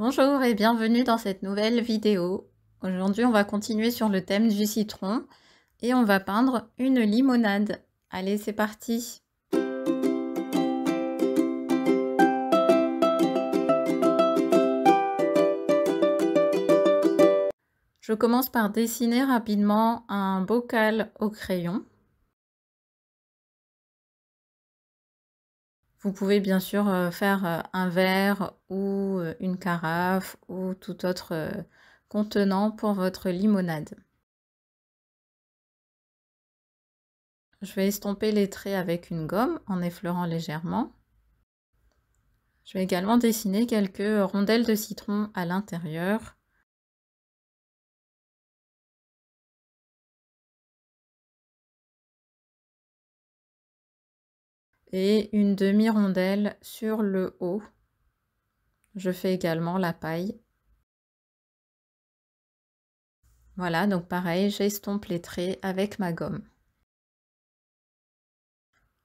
Bonjour et bienvenue dans cette nouvelle vidéo. Aujourd'hui, on va continuer sur le thème du citron et on va peindre une limonade. Allez, c'est parti Je commence par dessiner rapidement un bocal au crayon. Vous pouvez bien sûr euh, faire euh, un verre ou euh, une carafe ou tout autre contenant pour votre limonade. Je vais estomper les traits avec une gomme en effleurant légèrement. Je vais également dessiner quelques rondelles de citron à l'intérieur et une demi-rondelle sur le haut. Je fais également la paille. Voilà, donc pareil, j'estompe les traits avec ma gomme.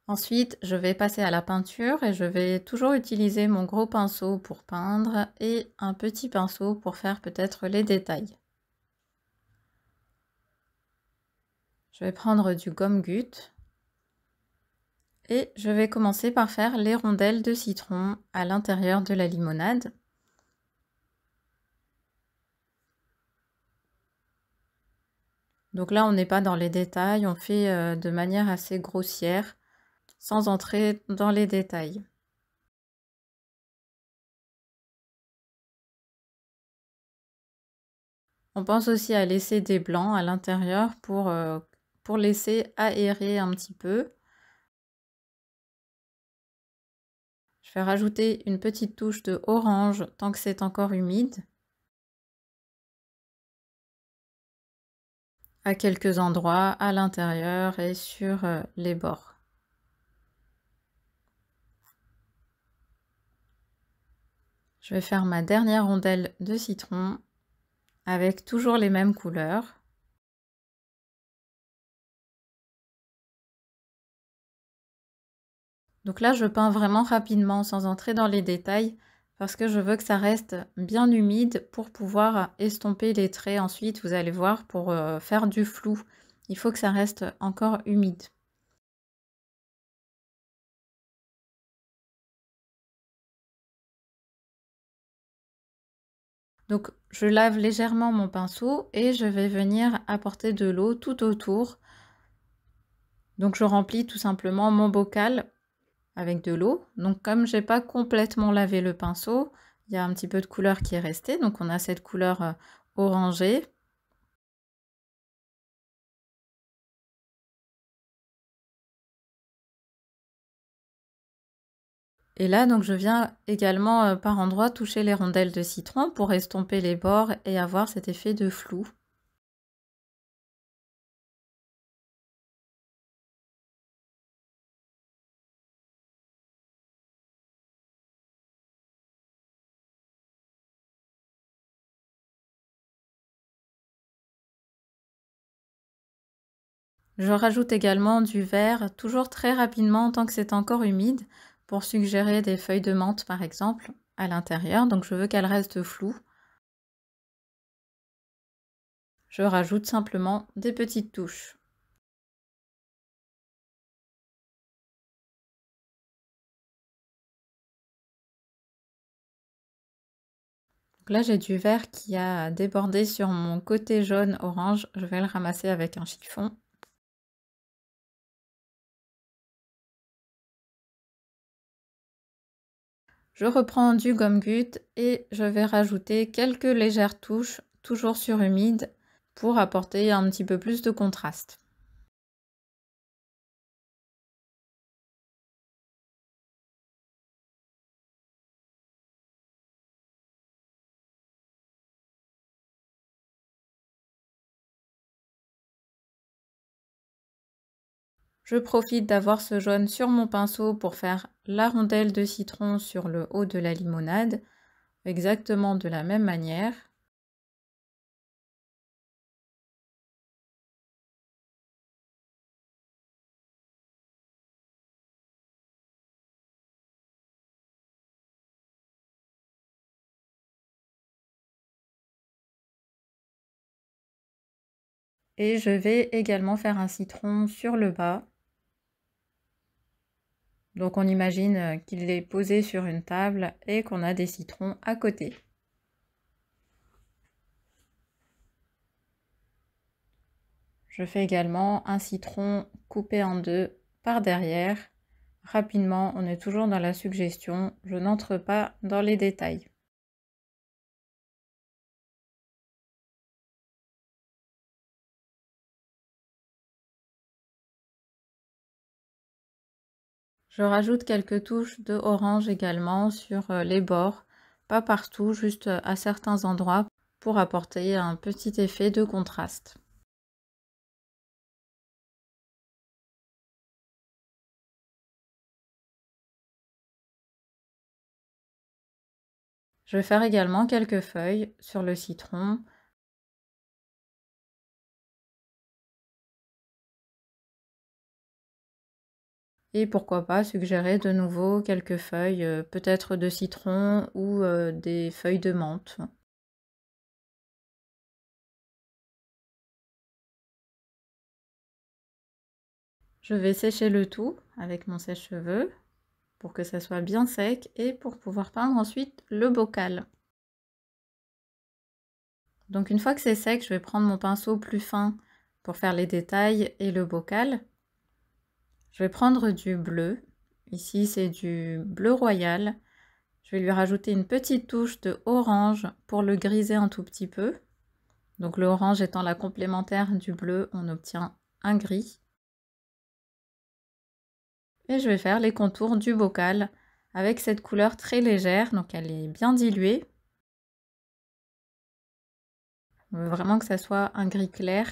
Ensuite, je vais passer à la peinture et je vais toujours utiliser mon gros pinceau pour peindre et un petit pinceau pour faire peut-être les détails. Je vais prendre du gomme gut et je vais commencer par faire les rondelles de citron à l'intérieur de la limonade. Donc là, on n'est pas dans les détails, on fait euh, de manière assez grossière, sans entrer dans les détails. On pense aussi à laisser des blancs à l'intérieur pour, euh, pour laisser aérer un petit peu. Je vais rajouter une petite touche de orange tant que c'est encore humide. À quelques endroits, à l'intérieur et sur euh, les bords. Je vais faire ma dernière rondelle de citron avec toujours les mêmes couleurs. Donc là, je peins vraiment rapidement sans entrer dans les détails parce que je veux que ça reste bien humide pour pouvoir estomper les traits ensuite, vous allez voir, pour euh, faire du flou. Il faut que ça reste encore humide. Donc je lave légèrement mon pinceau et je vais venir apporter de l'eau tout autour. Donc je remplis tout simplement mon bocal avec de l'eau. Donc comme j'ai pas complètement lavé le pinceau, il y a un petit peu de couleur qui est restée. Donc on a cette couleur euh, orangée. Et là, donc, je viens également euh, par endroits toucher les rondelles de citron pour estomper les bords et avoir cet effet de flou. Je rajoute également du vert toujours très rapidement tant que c'est encore humide, pour suggérer des feuilles de menthe par exemple à l'intérieur, donc je veux qu'elle reste floue. Je rajoute simplement des petites touches. là, j'ai du vert qui a débordé sur mon côté jaune-orange. Je vais le ramasser avec un chiffon Je reprends du gomme gut et je vais rajouter quelques légères touches, toujours sur humide, pour apporter un petit peu plus de contraste. Je profite d'avoir ce jaune sur mon pinceau pour faire la rondelle de citron sur le haut de la limonade, exactement de la même manière. Et je vais également faire un citron sur le bas donc on imagine euh, qu'il est posé sur une table et qu'on a des citrons à côté. Je fais également un citron coupé en deux par derrière. Rapidement, on est toujours dans la suggestion, je n'entre pas dans les détails. Je rajoute quelques touches de orange également sur euh, les bords, pas partout, juste euh, à certains endroits pour apporter un petit effet de contraste. Je vais faire également quelques feuilles sur le citron et pourquoi pas suggérer de nouveau quelques feuilles, euh, peut-être de citron ou euh, des feuilles de menthe. Je vais sécher le tout avec mon sèche-cheveux pour que ça soit bien sec et pour pouvoir peindre ensuite le bocal. Donc une fois que c'est sec, je vais prendre mon pinceau plus fin pour faire les détails et le bocal. Je vais prendre du bleu. Ici, c'est du bleu royal. Je vais lui rajouter une petite touche de orange pour le griser un tout petit peu. Donc l'orange étant la complémentaire du bleu, on obtient un gris. Et je vais faire les contours du bocal avec cette couleur très légère, donc elle est bien diluée. On veut vraiment que ça soit un gris clair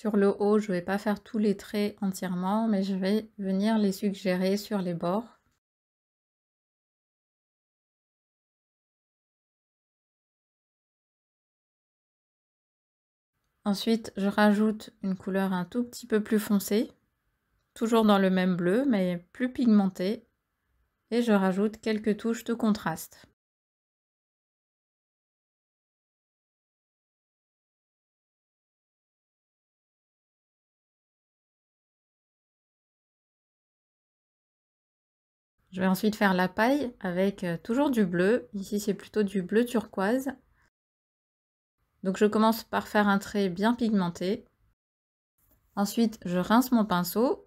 Sur le haut, je ne vais pas faire tous les traits entièrement, mais je vais venir les suggérer sur les bords. Ensuite, je rajoute une couleur un tout petit peu plus foncée, toujours dans le même bleu, mais plus pigmentée. Et je rajoute quelques touches de contraste. Je vais ensuite faire la paille avec euh, toujours du bleu. Ici, c'est plutôt du bleu turquoise. Donc je commence par faire un trait bien pigmenté. Ensuite, je rince mon pinceau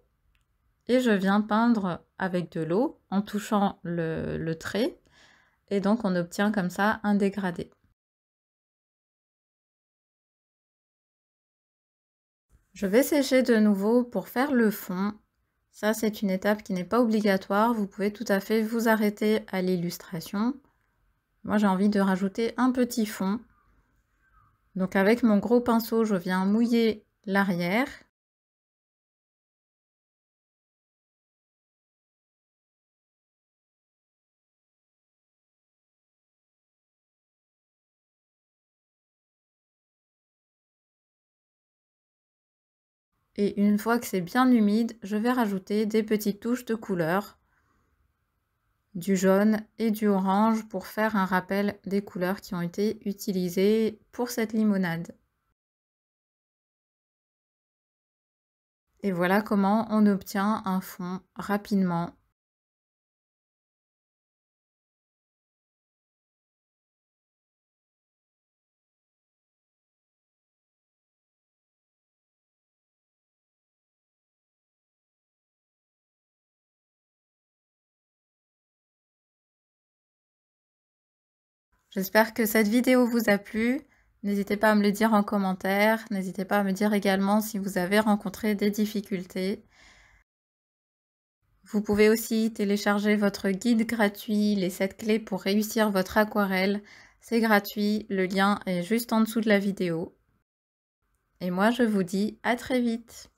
et je viens peindre avec de l'eau en touchant le, trait. Et donc on obtient comme ça un dégradé. Je vais sécher de nouveau pour faire le fond ça, c'est une étape qui n'est pas obligatoire. Vous pouvez tout à fait vous arrêter à l'illustration. Moi, j'ai envie de rajouter un petit fond. Donc avec mon gros pinceau, je viens mouiller l'arrière. Et une fois que c'est bien humide, je vais rajouter des petites touches de couleur, du jaune et du orange pour faire un rappel des couleurs qui ont été utilisées pour cette limonade. Et voilà comment on obtient un fond rapidement J'espère que cette vidéo vous a plu. N'hésitez pas à me le dire en commentaire. N'hésitez pas à me dire également si vous avez rencontré des difficultés. Vous pouvez aussi télécharger votre guide gratuit, les 7 clés pour réussir votre aquarelle. C'est gratuit, le lien est juste en dessous de la vidéo. Et moi je vous dis à très vite